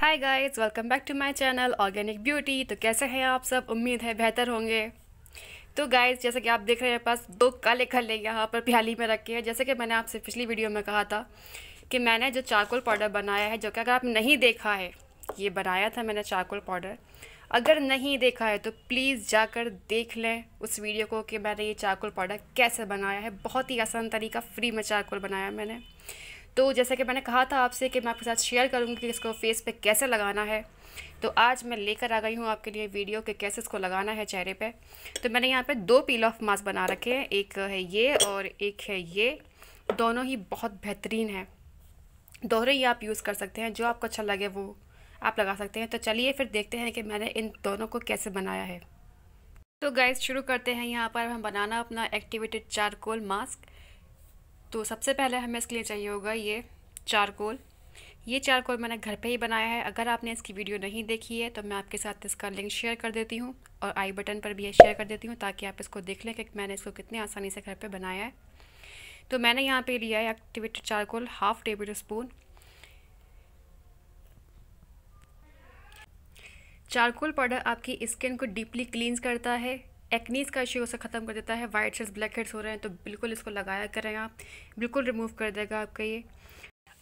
hi guys welcome back to my channel organic beauty तो कैसे हैं आप सब उम्मीद है बेहतर होंगे तो गाइस जैसे कि आप देख रहे हैं मेरे पास दो काले खले यहाँ पर प्याली में रखे हैं जैसे कि मैंने आपसे पिछली वीडियो में कहा था कि मैंने जो चारकोल पाउडर बनाया है जो कि अगर आप नहीं देखा है ये बनाया था मैंने चारकोल पाउडर अगर नहीं देखा है तो प्लीज़ जाकर देख लें उस वीडियो को कि मैंने ये चारकोल पाउडर कैसे बनाया है बहुत ही आसान तरीका फ्री में चारकोल बनाया मैंने तो जैसा कि मैंने कहा था आपसे कि मैं आपके साथ शेयर करूँगी कि इसको फेस पे कैसे लगाना है तो आज मैं लेकर आ गई हूँ आपके लिए वीडियो कि कैसे इसको लगाना है चेहरे पे तो मैंने यहाँ पे दो पील ऑफ मास्क बना रखे हैं एक है ये और एक है ये दोनों ही बहुत बेहतरीन है दोनों ही आप यूज़ कर सकते हैं जो आपको अच्छा लगे वो आप लगा सकते हैं तो चलिए फिर देखते हैं कि मैंने इन दोनों को कैसे बनाया है तो गैस शुरू करते हैं यहाँ पर हम बनाना अपना एक्टिवेटेड चारकोल मास्क तो सबसे पहले हमें इसके लिए चाहिए होगा ये चारकोल ये चारकोल मैंने घर पे ही बनाया है अगर आपने इसकी वीडियो नहीं देखी है तो मैं आपके साथ इसका लिंक शेयर कर देती हूँ और आई बटन पर भी शेयर कर देती हूँ ताकि आप इसको देख लें कि मैंने इसको कितने आसानी से घर पर बनाया है तो मैंने यहाँ पर लिया है activated charcoal half tablespoon charcoal powder आपकी स्किन को डीपली क्लींस करता है एक्नीस का इश्यू उसे ख़त्म कर देता है वाइट हेड्स ब्लैक हेड्स हो रहे हैं तो बिल्कुल इसको लगाया करें आप बिल्कुल रिमूव कर देगा आपका ये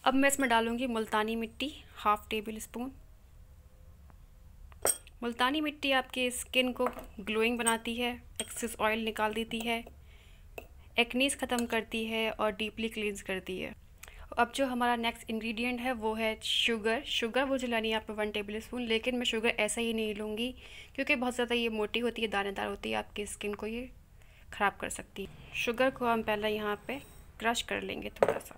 अब मैं इसमें डालूँगी मुल्तानी मिट्टी हाफ़ टेबल स्पून मुल्तानी मिट्टी आपकी स्किन को ग्लोइंग बनाती है एक्सेस ऑयल निकाल देती है एक्नीस ख़त्म करती है और डीपली क्लींस करती है अब जो हमारा नेक्स्ट इंग्रेडिएंट है वो है शुगर शुगर मुझे लानी है आप वन टेबल स्पून लेकिन मैं शुगर ऐसा ही नहीं लूँगी क्योंकि बहुत ज़्यादा ये मोटी होती है दानेदार होती है आपकी स्किन को ये ख़राब कर सकती है शुगर को हम पहले यहाँ पर क्रश कर लेंगे थोड़ा सा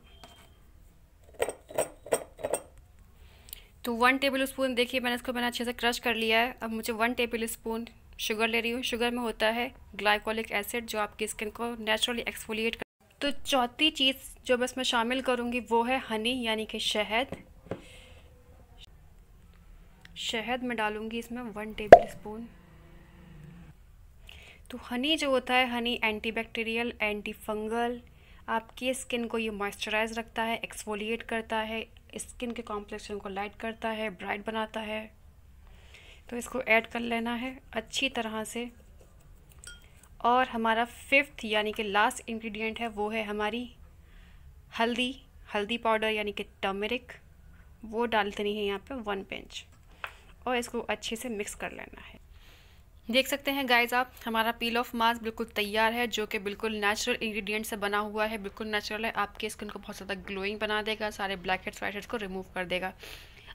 तो वन टेबल स्पून देखिए मैंने इसको मैंने अच्छे से क्रश कर लिया है अब मुझे वन टेबल स्पून शुगर ले रही हूँ शुगर में होता है ग्लाइकोलिक एसिड जो आपकी स्किन को नेचुरली एक्सफोलिएट तो चौथी चीज़ जो बस इसमें शामिल करूँगी वो है हनी यानी कि शहद शहद मैं डालूँगी इसमें वन टेबल स्पून तो हनी जो होता है हनी एंटीबैक्टीरियल एंटी फंगल आपकी स्किन को ये मॉइस्चराइज रखता है एक्सफोलिएट करता है स्किन के कॉम्प्लेक्शन को लाइट करता है ब्राइट बनाता है तो इसको ऐड कर लेना है अच्छी तरह से और हमारा फिफ्थ यानी कि लास्ट इंग्रेडिएंट है वो है हमारी हल्दी हल्दी पाउडर यानी कि टर्मेरिक वो डाल देनी है यहाँ पे वन पेंच और इसको अच्छे से मिक्स कर लेना है देख सकते हैं गाइज आप हमारा पील ऑफ मास्क बिल्कुल तैयार है जो कि बिल्कुल नेचुरल इंग्रेडिएंट से बना हुआ है बिल्कुल नेचुरल है आपके स्किन को बहुत ज़्यादा ग्लोइंग बना देगा सारे ब्लैक हेड्स वाइट हेड्स को रिमूव कर देगा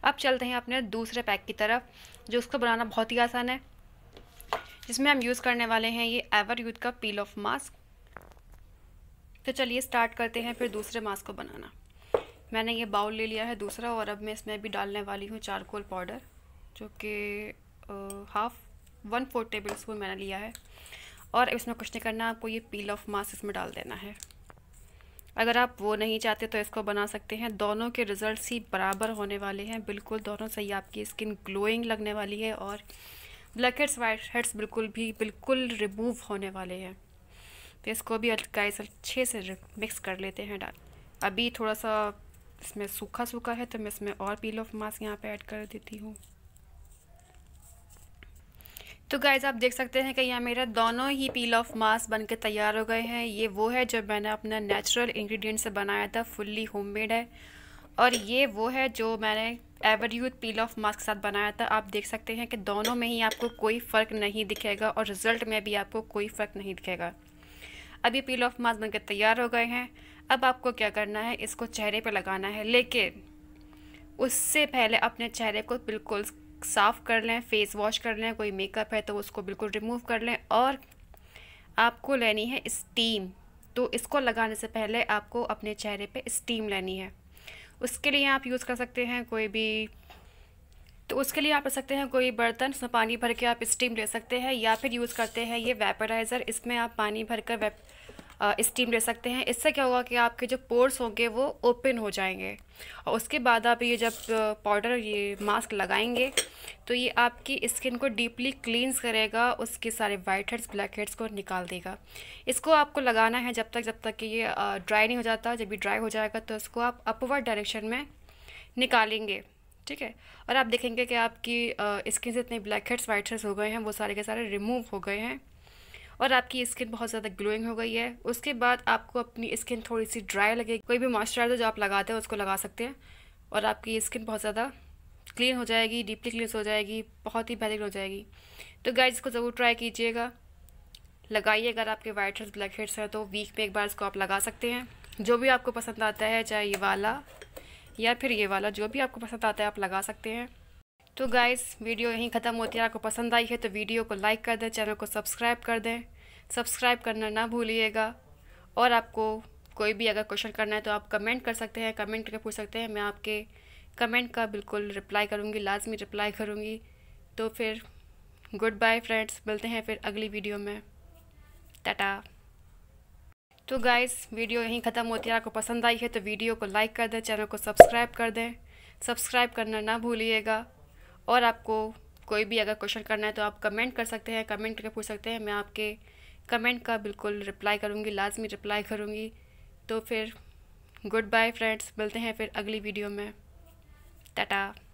अब चलते हैं अपने दूसरे पैक की तरफ जो उसको बनाना बहुत ही आसान है जिसमें हम यूज़ करने वाले हैं ये एवर यूथ का पील ऑफ मास्क तो चलिए स्टार्ट करते हैं फिर दूसरे मास्क को बनाना मैंने ये बाउल ले लिया है दूसरा और अब मैं इसमें भी डालने वाली हूँ चारकोल पाउडर जो कि half one four tablespoon मैंने लिया है और इसमें कुछ नहीं करना आपको ये पील ऑफ मास्क इसमें डाल देना है अगर आप वो नहीं चाहते तो इसको बना सकते हैं दोनों के रिज़ल्ट ही बराबर होने वाले हैं बिल्कुल दोनों से ही आपकी स्किन ग्लोइंग लगने वाली है और ब्लैक हेड्स वाइट हेड्स बिल्कुल भी बिल्कुल रिमूव होने वाले हैं तो इसको भी गाइस अच्छे से मिक्स कर लेते हैं डाल अभी थोड़ा सा इसमें सूखा सूखा है तो मैं इसमें और पील ऑफ मास्क यहाँ पे ऐड कर देती हूँ तो गाइज आप देख सकते हैं कि यहाँ मेरा दोनों ही पील ऑफ मास्क बन के तैयार हो गए हैं ये वो है जो मैंने अपना नेचुरल इंग्रेडिएंट से बनाया था फुल्ली होममेड है और ये वो है जो मैंने ever youth peel off mask के साथ बनाया था आप देख सकते हैं कि दोनों में ही आपको कोई फ़र्क नहीं दिखेगा और रिज़ल्ट में भी आपको कोई फ़र्क नहीं दिखेगा अब ये पील ऑफ मास्क बनकर तैयार हो गए हैं अब आपको क्या करना है इसको चेहरे पर लगाना है लेकिन उससे पहले अपने चेहरे को बिल्कुल साफ़ कर लें फेस वॉश कर लें कोई मेकअप है तो उसको बिल्कुल रिमूव कर लें और आपको लेनी है स्टीम तो इसको लगाने से पहले आपको अपने चेहरे पे स्टीम लेनी है उसके लिए आप यूज़ कर सकते हैं कोई भी तो उसके लिए आप ले सकते हैं कोई बर्तन उसमें पानी भर के आप स्टीम ले सकते हैं या फिर यूज़ करते हैं ये वेपराइज़र इसमें आप पानी भर कर वेप स्टीम ले सकते हैं इससे क्या होगा कि आपके जो पोर्स होंगे वो ओपन हो जाएंगे और उसके बाद आप ये जब पाउडर ये मास्क लगाएंगे तो ये आपकी स्किन को डीपली क्लींस करेगा उसके सारे वाइट हेड्स ब्लैक हेड्स को निकाल देगा इसको आपको लगाना है जब तक जब तक कि ये ड्राई नहीं हो जाता जब भी ड्राई हो जाएगा तो इसको आप अपवर्ड डायरेक्शन में निकालेंगे ठीक है और आप देखेंगे कि आपकी स्किन से इतने ब्लैक हेड्स वाइट हेड्स हो गए हैं वो सारे के सारे रिमूव हो गए हैं और आपकी स्किन बहुत ज़्यादा ग्लोइंग हो गई है उसके बाद आपको अपनी स्किन थोड़ी सी ड्राई लगेगी कोई भी मॉइस्चराइज़र जो आप लगाते हैं उसको लगा सकते हैं और आपकी स्किन बहुत ज़्यादा क्लीन हो जाएगी डीपली क्लीन हो जाएगी बहुत ही बेहतरीन हो जाएगी तो गाइज इसको ज़रूर ट्राई कीजिएगा लगाइए अगर आपके वाइट हेड्स ब्लैक हेड्स हैं तो वीक में एक बार इसको आप लगा सकते हैं जो भी आपको पसंद आता है चाहे ये वाला या फिर ये वाला जो भी आपको पसंद आता है आप लगा सकते हैं तो गाइस वीडियो यहीं ख़त्म होती है आपको पसंद आई है तो वीडियो को लाइक कर दें चैनल को सब्सक्राइब कर दें सब्सक्राइब करना ना भूलिएगा और आपको कोई भी अगर क्वेश्चन करना है तो आप कमेंट कर सकते हैं कमेंट करके पूछ सकते हैं मैं आपके कमेंट का बिल्कुल रिप्लाई करूँगी लाजमी रिप्लाई करूँगी तो फिर गुड बाय फ्रेंड्स मिलते हैं फिर अगली वीडियो में टाटा तो गाइस वीडियो यहीं ख़त्म होती है आपको पसंद आई है तो वीडियो को लाइक कर दें चैनल को सब्सक्राइब कर दें सब्सक्राइब करना ना भूलिएगा और आपको कोई भी अगर क्वेश्चन करना है तो आप कमेंट कर सकते हैं कमेंट करके पूछ सकते हैं मैं आपके कमेंट का बिल्कुल रिप्लाई करूँगी लाजमी रिप्लाई करूँगी तो फिर गुड बाय फ्रेंड्स मिलते हैं फिर अगली वीडियो में टाटा